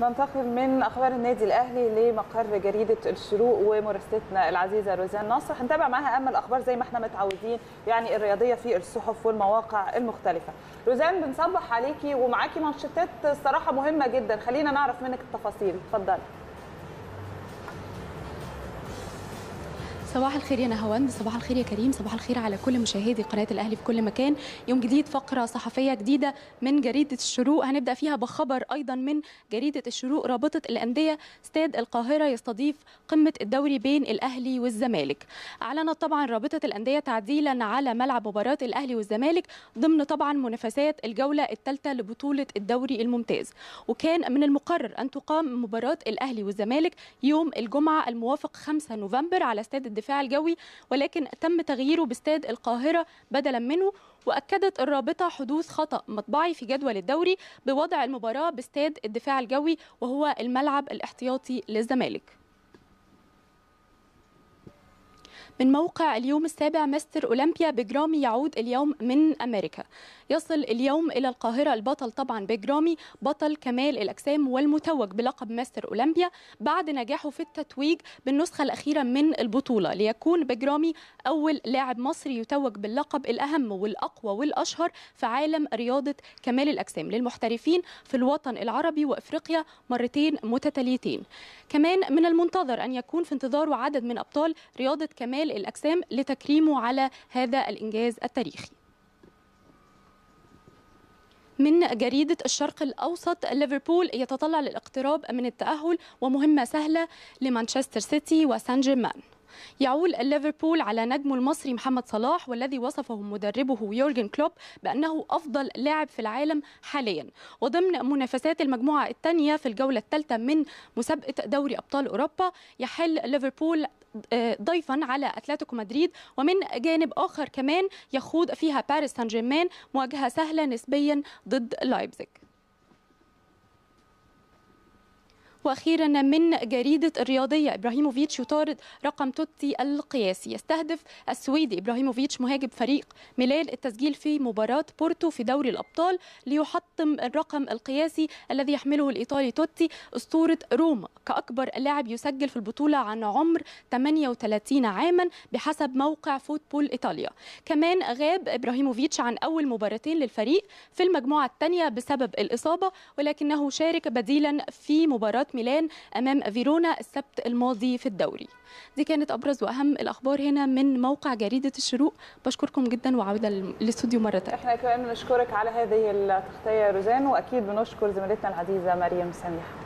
ننتقل من اخبار النادي الاهلي لمقر جريده الشروق ومراسلتنا العزيزه روزان ناصر هنتابع معاها اما الاخبار زي ما احنا متعودين يعني الرياضيه في الصحف والمواقع المختلفه. روزان بنصبح عليكي ومعاكي منشطات الصراحه مهمه جدا خلينا نعرف منك التفاصيل اتفضلي. صباح الخير يا نهاوند صباح الخير يا كريم صباح الخير على كل مشاهدي قناه الاهلي في كل مكان يوم جديد فقره صحفيه جديده من جريده الشروق هنبدا فيها بخبر ايضا من جريده الشروق رابطه الانديه استاد القاهره يستضيف قمه الدوري بين الاهلي والزمالك اعلنت طبعا رابطه الانديه تعديلا على ملعب مباراه الاهلي والزمالك ضمن طبعا منافسات الجوله الثالثه لبطوله الدوري الممتاز وكان من المقرر ان تقام مباراه الاهلي والزمالك يوم الجمعه الموافق 5 نوفمبر على استاد الدفاع الدفاع الجوي ولكن تم تغييره باستاد القاهرة بدلا منه وأكدت الرابطة حدوث خطأ مطبعي في جدول الدوري بوضع المباراة باستاد الدفاع الجوي وهو الملعب الاحتياطي للزمالك من موقع اليوم السابع مستر أولمبيا بجرامي يعود اليوم من أمريكا يصل اليوم إلى القاهرة البطل طبعا بجرامي بطل كمال الأجسام والمتوج بلقب ماستر أولمبيا بعد نجاحه في التتويج بالنسخة الأخيرة من البطولة ليكون بجرامي أول لاعب مصري يتوج باللقب الأهم والأقوى والأشهر في عالم رياضة كمال الأجسام للمحترفين في الوطن العربي وإفريقيا مرتين متتاليتين كمان من المنتظر أن يكون في انتظاره عدد من أبطال رياضة كمال جميع الأجسام لتكريمه على هذا الإنجاز التاريخي من جريدة الشرق الأوسط ليفربول يتطلع للاقتراب من التأهل ومهمة سهلة لمانشستر سيتي وسان جيرمان يعول ليفربول على نجمه المصري محمد صلاح والذي وصفه مدربه يورجن كلوب بأنه أفضل لاعب في العالم حاليا وضمن منافسات المجموعة الثانية في الجولة الثالثة من مسابقة دوري أبطال أوروبا يحل ليفربول آه، ضيفا على اتلتيكو مدريد ومن جانب اخر كمان يخوض فيها باريس سان جيرمان مواجهه سهله نسبيا ضد لايبزيج واخيرا من جريده الرياضيه ابراهيموفيتش يطارد رقم توتي القياسي يستهدف السويدي ابراهيموفيتش مهاجم فريق ميلان التسجيل في مباراه بورتو في دوري الابطال ليحطم الرقم القياسي الذي يحمله الايطالي توتي اسطوره روما كاكبر لاعب يسجل في البطوله عن عمر 38 عاما بحسب موقع فوتبول ايطاليا كمان غاب ابراهيموفيتش عن اول مباراتين للفريق في المجموعه الثانيه بسبب الاصابه ولكنه شارك بديلا في مباراه ميلان أمام فيرونا السبت الماضي في الدوري دي كانت أبرز وأهم الأخبار هنا من موقع جريدة الشروق بشكركم جدا وعودة للاستوديو مرة تانية احنا كمان بنشكرك على هذه التغطية روزان وأكيد بنشكر زميلتنا العزيزة مريم سميح